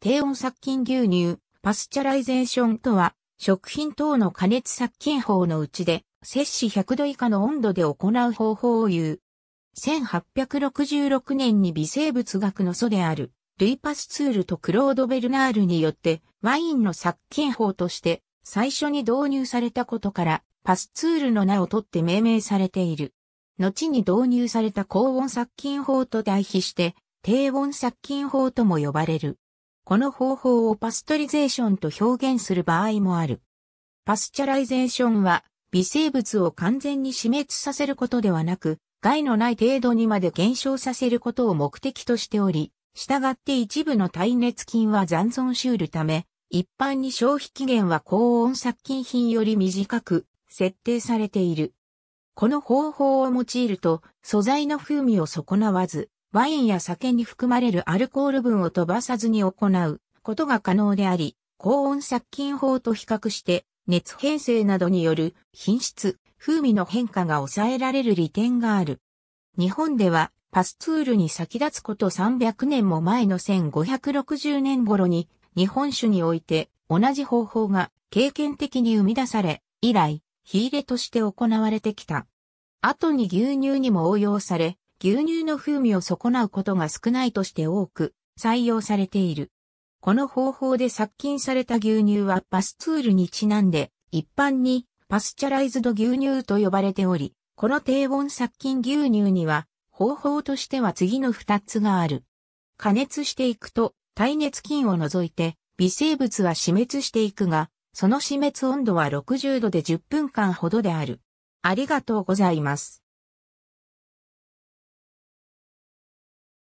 低温殺菌牛乳、パスチャライゼーションとは、食品等の加熱殺菌法のうちで、摂氏100度以下の温度で行う方法を言う。1866年に微生物学の祖である、ルイパスツールとクロード・ベルナールによって、ワインの殺菌法として最初に導入されたことから、パスツールの名を取って命名されている。後に導入された高温殺菌法と対比して、低温殺菌法とも呼ばれる。この方法をパストリゼーションと表現する場合もある。パスチャライゼーションは、微生物を完全に死滅させることではなく、害のない程度にまで減少させることを目的としており、従って一部の耐熱菌は残存しうるため、一般に消費期限は高温殺菌品より短く設定されている。この方法を用いると素材の風味を損なわず、ワインや酒に含まれるアルコール分を飛ばさずに行うことが可能であり、高温殺菌法と比較して、熱変性などによる品質、風味の変化が抑えられる利点がある。日本では、パスツールに先立つこと300年も前の1560年頃に、日本酒において同じ方法が経験的に生み出され、以来、火入れとして行われてきた。後に牛乳にも応用され、牛乳の風味を損なうことが少ないとして多く採用されている。この方法で殺菌された牛乳はパスツールにちなんで一般にパスチャライズド牛乳と呼ばれており、この低温殺菌牛乳には方法としては次の2つがある。加熱していくと耐熱菌を除いて微生物は死滅していくが、その死滅温度は60度で10分間ほどである。ありがとうございます。